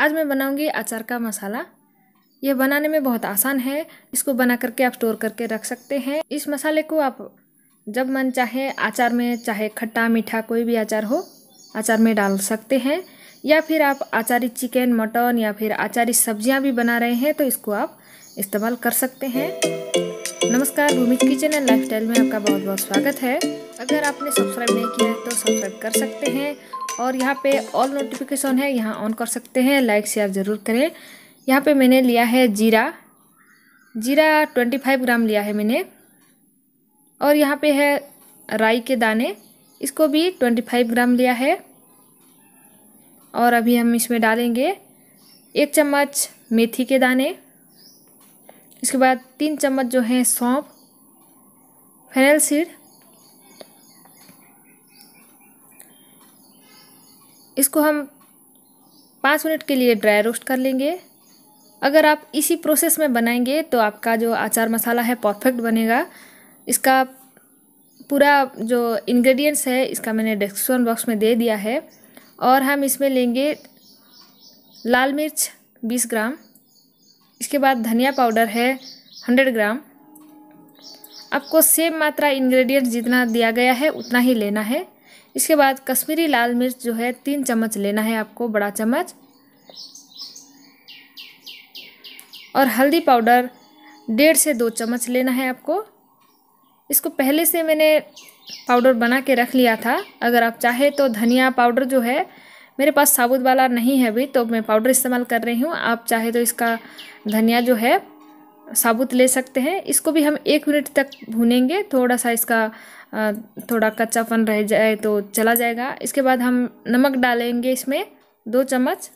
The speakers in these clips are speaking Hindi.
आज मैं बनाऊंगी अचार का मसाला यह बनाने में बहुत आसान है इसको बना करके आप स्टोर करके रख सकते हैं इस मसाले को आप जब मन चाहे अचार में चाहे खट्टा मीठा कोई भी अचार हो अचार में डाल सकते हैं या फिर आप आचारी चिकन मटन या फिर अचारी सब्जियां भी बना रहे हैं तो इसको आप इस्तेमाल कर सकते हैं नमस्कार भूमि किचन एंड लाइफस्टाइल में आपका बहुत बहुत स्वागत है अगर आपने सब्सक्राइब नहीं किया है तो सब्सक्राइब कर सकते हैं और यहाँ पे ऑल नोटिफिकेशन है यहाँ ऑन कर सकते हैं लाइक शेयर ज़रूर करें यहाँ पे मैंने लिया है जीरा जीरा ट्वेंटी फाइव ग्राम लिया है मैंने और यहाँ पे है राई के दाने इसको भी ट्वेंटी फाइव ग्राम लिया है और अभी हम इसमें डालेंगे एक चम्मच मेथी के दाने इसके बाद तीन चम्मच जो हैं सौंप फेनल सीड इसको हम पाँच मिनट के लिए ड्राई रोस्ट कर लेंगे अगर आप इसी प्रोसेस में बनाएंगे तो आपका जो अचार मसाला है परफेक्ट बनेगा इसका पूरा जो इंग्रेडिएंट्स है इसका मैंने डिस्क्रिप्शन बॉक्स में दे दिया है और हम इसमें लेंगे लाल मिर्च बीस ग्राम इसके बाद धनिया पाउडर है हंड्रेड ग्राम आपको सेम मात्रा इंग्रेडिएंट जितना दिया गया है उतना ही लेना है इसके बाद कश्मीरी लाल मिर्च जो है तीन चम्मच लेना है आपको बड़ा चम्मच और हल्दी पाउडर डेढ़ से दो चम्मच लेना है आपको इसको पहले से मैंने पाउडर बना के रख लिया था अगर आप चाहे तो धनिया पाउडर जो है मेरे पास साबुत वाला नहीं है अभी तो मैं पाउडर इस्तेमाल कर रही हूँ आप चाहे तो इसका धनिया जो है साबुत ले सकते हैं इसको भी हम एक मिनट तक भूनेंगे थोड़ा सा इसका थोड़ा कच्चापन रह जाए तो चला जाएगा इसके बाद हम नमक डालेंगे इसमें दो चम्मच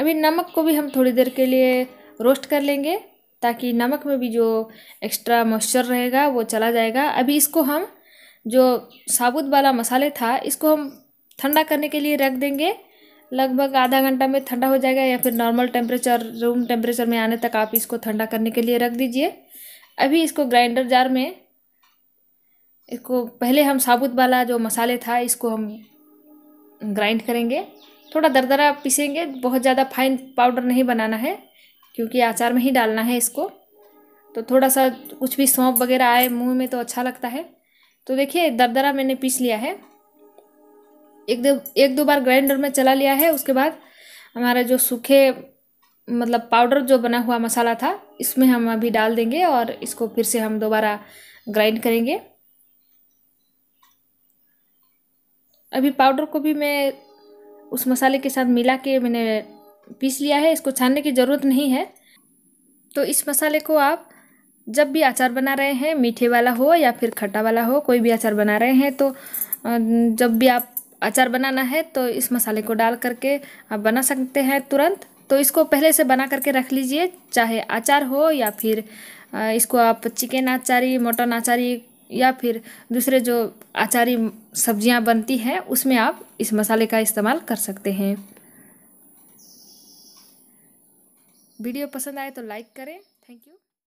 अभी नमक को भी हम थोड़ी देर के लिए रोस्ट कर लेंगे ताकि नमक में भी जो एक्स्ट्रा मॉइस्चर रहेगा वो चला जाएगा अभी इसको हम जो साबुत वाला मसाले था इसको हम ठंडा करने के लिए रख देंगे लगभग आधा घंटा में ठंडा हो जाएगा या फिर नॉर्मल टेम्परेचर रूम टेम्परेचर में आने तक आप इसको ठंडा करने के लिए रख दीजिए अभी इसको ग्राइंडर जार में इसको पहले हम साबुत वाला जो मसाले था इसको हम ग्राइंड करेंगे थोड़ा दरदरा पीसेंगे बहुत ज़्यादा फाइन पाउडर नहीं बनाना है क्योंकि अचार में ही डालना है इसको तो थोड़ा सा कुछ भी सौंप वगैरह आए मुंह में तो अच्छा लगता है तो देखिए दरदरा मैंने पीस लिया है एक दो एक दो बार ग्राइंडर में चला लिया है उसके बाद हमारा जो सूखे मतलब पाउडर जो बना हुआ मसाला था इसमें हम अभी डाल देंगे और इसको फिर से हम दोबारा ग्राइंड करेंगे अभी पाउडर को भी मैं उस मसाले के साथ मिला के मैंने पीस लिया है इसको छानने की ज़रूरत नहीं है तो इस मसाले को आप जब भी अचार बना रहे हैं मीठे वाला हो या फिर खट्टा वाला हो कोई भी अचार बना रहे हैं तो जब भी आप अचार बनाना है तो इस मसाले को डाल करके आप बना सकते हैं तुरंत तो इसको पहले से बना करके रख लीजिए चाहे अचार हो या फिर इसको आप चिकन अचारी मटन अचारी या फिर दूसरे जो अचारी सब्जियां बनती हैं उसमें आप इस मसाले का इस्तेमाल कर सकते हैं वीडियो पसंद आए तो लाइक करें थैंक यू